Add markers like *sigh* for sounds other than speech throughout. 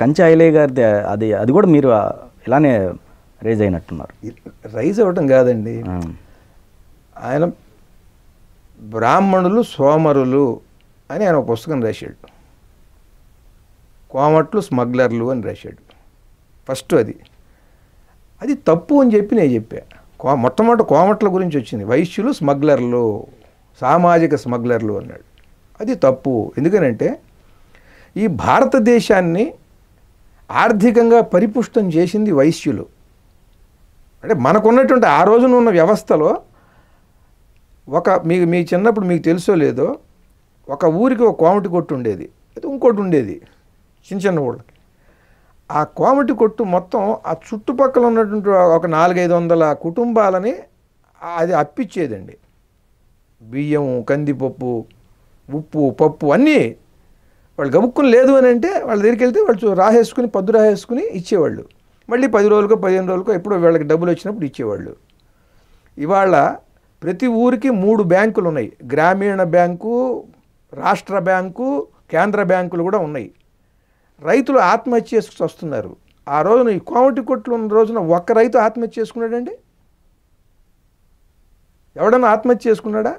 కంచి ఐలయ్య గారిది అది అది కూడా మీరు ఇలానే రైజ్ అయినట్టున్నారు రైజ్ అవ్వటం కాదండి ఆయన బ్రాహ్మణులు సోమరులు అని ఆయన ఒక పుస్తకం రాశాడు కోమట్లు స్మగ్లర్లు అని రాశాడు ఫస్ట్ అది అది తప్పు అని చెప్పి నేను చెప్పా కో మొట్టమొదటి కోమట్ల గురించి వచ్చింది వైశ్యులు స్మగ్లర్లు సామాజిక స్మగ్లర్లు అన్నాడు అది తప్పు ఎందుకనంటే ఈ భారతదేశాన్ని ఆర్థికంగా పరిపుష్టం చేసింది వైశ్యులు అంటే మనకున్నటువంటి ఆ రోజున ఉన్న వ్యవస్థలో ఒక మీ మీ చిన్నప్పుడు మీకు తెలుసో లేదో ఒక ఊరికి ఒక కోమటి కొట్టు ఉండేది అది ఇంకోటి ఉండేది చిన్న చిన్న ఊళ్ళకి ఆ కోమటి కొట్టు మొత్తం ఆ చుట్టుపక్కల ఉన్నటువంటి ఒక నాలుగైదు వందల కుటుంబాలని అది అప్పిచ్చేదండి బియ్యం కందిపప్పు ఉప్పు పప్పు అన్నీ వాళ్ళు గబుక్కుని లేదు అని అంటే వాళ్ళ దగ్గరికి వెళ్తే వాళ్ళు రాసేసుకుని పద్దు రాసేసుకుని ఇచ్చేవాళ్ళు మళ్ళీ పది రోజులకు పదిహేను రోజులకో ఎప్పుడో వీళ్ళకి డబ్బులు వచ్చినప్పుడు ఇచ్చేవాళ్ళు ఇవాళ ప్రతి ఊరికి మూడు బ్యాంకులు ఉన్నాయి గ్రామీణ బ్యాంకు రాష్ట్ర బ్యాంకు కేంద్ర బ్యాంకులు కూడా ఉన్నాయి రైతులు ఆత్మహత్య చేసుకుని వస్తున్నారు ఆ రోజున ఈ కోమటి కొట్లు ఉన్న రోజున ఒక్క రైతు ఆత్మహత్య చేసుకున్నాడండి ఎవడన్నా ఆత్మహత్య చేసుకున్నాడా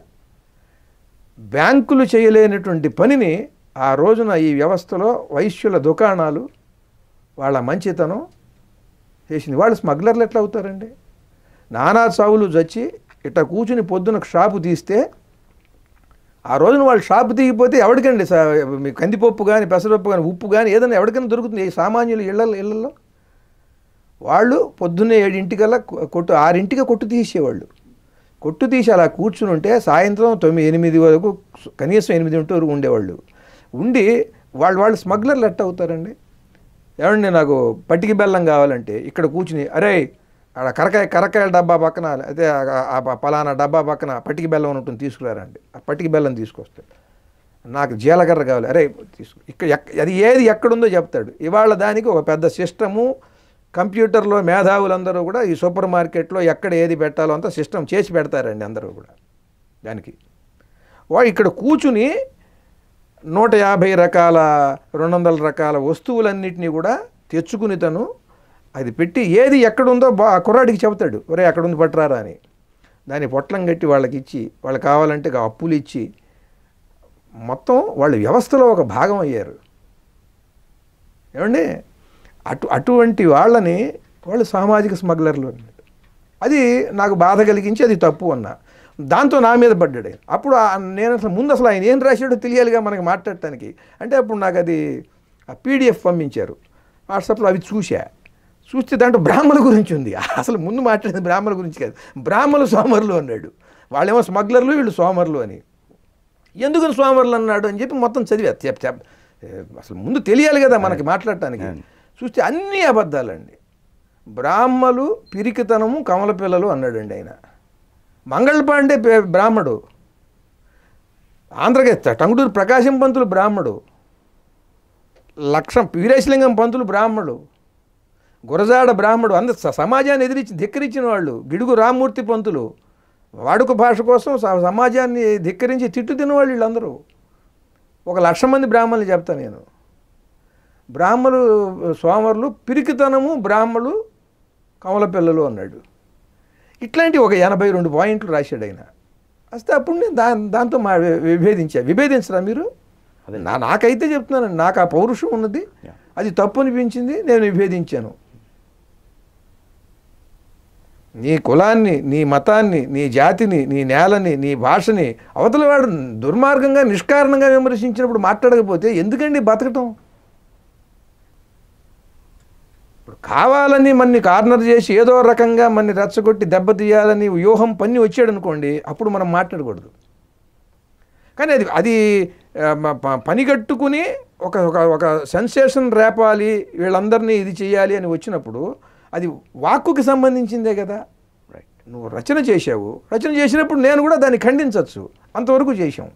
బ్యాంకులు చేయలేనటువంటి పనిని ఆ రోజున ఈ వ్యవస్థలో వైశ్యుల దుకాణాలు వాళ్ళ మంచితనం చేసింది వాళ్ళు స్మగ్లర్లు ఎట్లా అవుతారండి నానా చావులు చచ్చి ఇట్ట కూర్చుని పొద్దున షాపు తీస్తే ఆ రోజున వాళ్ళు షాపు తీగిపోతే ఎవరికండి కందిపప్పు కానీ పెసరపప్పు కానీ ఉప్పు కానీ ఏదైనా ఎవరికైనా దొరుకుతుంది సామాన్యులు ఇళ్ళ ఇళ్ళల్లో వాళ్ళు పొద్దున్నే ఏడింటికల్లా కొట్టు ఆరింటికి కొట్టు తీసేవాళ్ళు కొట్టు తీసి అలా కూర్చుని ఉంటే సాయంత్రం తొమ్మిది ఎనిమిది వరకు కనీసం ఎనిమిది వరకు ఉండేవాళ్ళు ఉండి వాళ్ళు వాళ్ళు స్మగ్లర్లు ఎట్ అవుతారండి ఏమండి నాకు పట్టికి బెల్లం కావాలంటే ఇక్కడ కూర్చుని అరే ఆడ కరకాయ కరకాయల డబ్బా పక్కన అయితే పలానా డబ్బా పక్కన పట్టికి బెల్లం ఉంటుంది తీసుకురారండి ఆ పట్టికి బెల్లం తీసుకొస్తే నాకు జీలకర్ర కావాలి అరే తీసుకు ఇక్కడ అది ఏది ఎక్కడుందో చెప్తాడు ఇవాళ దానికి ఒక పెద్ద సిస్టము కంప్యూటర్లో మేధావులందరూ కూడా ఈ సూపర్ మార్కెట్లో ఎక్కడ ఏది పెట్టాలో అంతా సిస్టమ్ చేసి పెడతారండి అందరూ కూడా దానికి ఇక్కడ కూర్చుని నూట యాభై రకాల రెండు వందల రకాల వస్తువులన్నింటినీ కూడా తెచ్చుకుని తను అది పెట్టి ఏది ఎక్కడుందో బా కుర్రాడికి చెబుతాడు ఒరే ఉంది పట్టరారా అని దాన్ని పొట్లం కట్టి వాళ్ళకి ఇచ్చి వాళ్ళు కావాలంటే అప్పులు ఇచ్చి మొత్తం వాళ్ళ వ్యవస్థలో ఒక భాగం అయ్యారు ఏమండి అటు అటువంటి వాళ్ళని వాళ్ళు సామాజిక స్మగ్లర్లు అది నాకు బాధ కలిగించి అది తప్పు అన్నా దాంతో నా మీద పడ్డాడు ఆయన అప్పుడు నేను అసలు ముందు అసలు ఆయన ఏం రాశాడో తెలియాలిగా మనకి మాట్లాడటానికి అంటే అప్పుడు నాకు అది పీడిఎఫ్ పంపించారు వాట్సాప్లో అవి చూశా చూస్తే దాంట్లో బ్రాహ్మణుల గురించి ఉంది *laughs* అసలు ముందు మాట్లాడేది బ్రాహ్మణుల గురించి కాదు బ్రాహ్మణులు సోమరులు అన్నాడు వాళ్ళేమో స్మగ్లర్లు వీళ్ళు సోమరులు అని ఎందుకని సోమరులు అన్నాడు అని చెప్పి మొత్తం చదివా అసలు ముందు తెలియాలి కదా మనకి మాట్లాడటానికి చూస్తే అన్నీ అబద్ధాలండి బ్రాహ్మలు పిరికితనము కమల పిల్లలు అన్నాడండి ఆయన మంగళ పాండే బ్రాహ్మడు ఆంధ్రకేస్త టంగుటూరు ప్రకాశం పంతులు బ్రాహ్మడు లక్షం వీరేశలింగం పంతులు బ్రాహ్మడు గురజాడ బ్రాహ్మడు అంద సమాజాన్ని ఎదిరించి ధిక్కరించిన వాళ్ళు గిడుగు రామ్మూర్తి పంతులు వాడుక భాష కోసం సమాజాన్ని ధిక్కరించి తిట్టు తినవాళ్ళు వీళ్ళందరూ ఒక లక్ష మంది బ్రాహ్మణులు చెప్తాను నేను బ్రాహ్మలు సోమరులు పిరికితనము బ్రాహ్మలు కమల పిల్లలు అన్నాడు ఇట్లాంటి ఒక ఎనభై రెండు పాయింట్లు రాశాడు ఆయన వస్తే అప్పుడు నేను దా దాంతో మా విభేదించా విభేదించరా మీరు నా నాకైతే చెప్తున్నాను నాకు ఆ పౌరుషం ఉన్నది అది తప్పు అనిపించింది నేను విభేదించాను నీ కులాన్ని నీ మతాన్ని నీ జాతిని నీ నేలని నీ భాషని వాడు దుర్మార్గంగా నిష్కారణంగా విమర్శించినప్పుడు మాట్లాడకపోతే ఎందుకండి బతకటం కావాలని మన్ని కార్నర్ చేసి ఏదో రకంగా మన్ని రెచ్చగొట్టి దెబ్బతీయాలని వ్యూహం పన్ని వచ్చాడు అనుకోండి అప్పుడు మనం మాట్లాడకూడదు కానీ అది అది పనిగట్టుకుని ఒక ఒక ఒక సెన్సేషన్ రేపాలి వీళ్ళందరినీ ఇది చేయాలి అని వచ్చినప్పుడు అది వాక్కుకి సంబంధించిందే కదా రైట్ నువ్వు రచన చేసావు రచన చేసినప్పుడు నేను కూడా దాన్ని ఖండించవచ్చు అంతవరకు చేసాం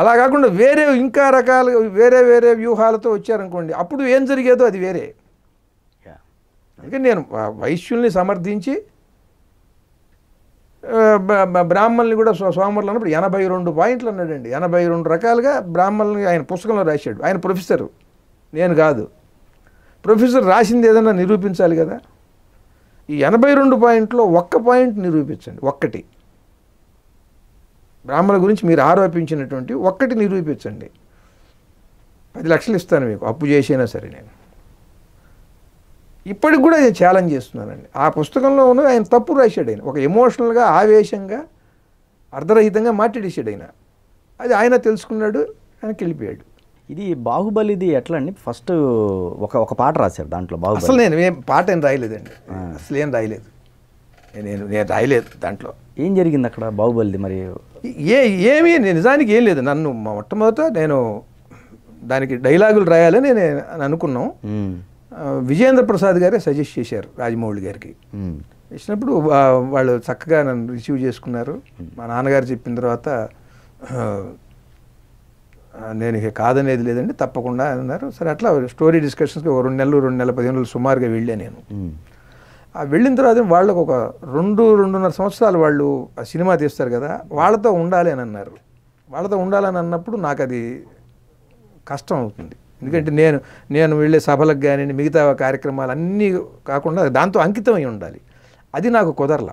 అలా కాకుండా వేరే ఇంకా రకాలు వేరే వేరే వ్యూహాలతో వచ్చారనుకోండి అప్పుడు ఏం జరిగేదో అది వేరే అందుకని నేను వైశ్యుల్ని సమర్థించి బ్రాహ్మణుల్ని కూడా స్వాములు అన్నప్పుడు ఎనభై రెండు పాయింట్లు అన్నాడండి ఎనభై రెండు రకాలుగా బ్రాహ్మణుల్ని ఆయన పుస్తకంలో రాశాడు ఆయన ప్రొఫెసర్ నేను కాదు ప్రొఫెసర్ రాసింది ఏదైనా నిరూపించాలి కదా ఈ ఎనభై రెండు పాయింట్లో ఒక్క పాయింట్ నిరూపించండి ఒక్కటి బ్రాహ్మణుల గురించి మీరు ఆరోపించినటువంటి ఒక్కటి నిరూపించండి పది లక్షలు ఇస్తాను మీకు అప్పు చేసైనా సరే నేను ఇప్పటికి కూడా నేను ఛాలెంజ్ చేస్తున్నానండి ఆ పుస్తకంలో ఉన్న ఆయన తప్పు రాశాడు ఆయన ఒక ఎమోషనల్గా ఆవేశంగా అర్ధరహితంగా మాట్లాడేశాడు ఆయన అది ఆయన తెలుసుకున్నాడు ఆయనకి వెళ్ళిపోయాడు ఇది బాహుబలిది ఎట్లా అండి ఫస్ట్ ఒక ఒక పాట రాశారు దాంట్లో బాహుబలి అసలు నేను ఏం పాట ఏం రాయలేదండి అసలు ఏం రాయలేదు నేను నేను రాయలేదు దాంట్లో ఏం జరిగింది అక్కడ బాహుబలిది మరి ఏ ఏమీ నిజానికి ఏం లేదు నన్ను మొట్టమొదట నేను దానికి డైలాగులు రాయాలని నేను అనుకున్నాం విజేంద్ర ప్రసాద్ గారే సజెస్ట్ చేశారు రాజమౌళి గారికి ఇచ్చినప్పుడు వాళ్ళు చక్కగా నన్ను రిసీవ్ చేసుకున్నారు మా నాన్నగారు చెప్పిన తర్వాత నేను కాదనేది లేదండి తప్పకుండా అన్నారు సరే అట్లా స్టోరీ డిస్కషన్స్కి ఒక రెండు నెలలు రెండు నెలల పదిహేను నెలలు సుమారుగా వెళ్ళాను నేను ఆ వెళ్ళిన తర్వాత వాళ్ళకు ఒక రెండు రెండున్నర సంవత్సరాలు వాళ్ళు ఆ సినిమా తీస్తారు కదా వాళ్ళతో ఉండాలి అని అన్నారు వాళ్ళతో ఉండాలని అన్నప్పుడు నాకు అది కష్టం అవుతుంది ఎందుకంటే నేను నేను వెళ్ళే సభలకు కానీ మిగతా కార్యక్రమాలు అన్నీ కాకుండా దాంతో అంకితం అయి ఉండాలి అది నాకు కుదరల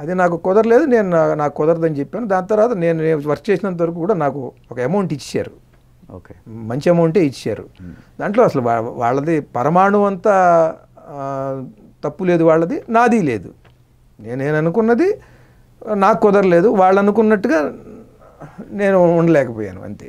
అది నాకు కుదరలేదు నేను నాకు కుదరదని చెప్పాను దాని తర్వాత నేను వర్క్ చేసినంత వరకు కూడా నాకు ఒక అమౌంట్ ఇచ్చారు ఓకే మంచి అమౌంటే ఇచ్చారు దాంట్లో అసలు వాళ్ళది పరమాణు అంతా తప్పు లేదు వాళ్ళది నాది లేదు నేనేను అనుకున్నది నాకు కుదరలేదు వాళ్ళు అనుకున్నట్టుగా నేను ఉండలేకపోయాను అంతే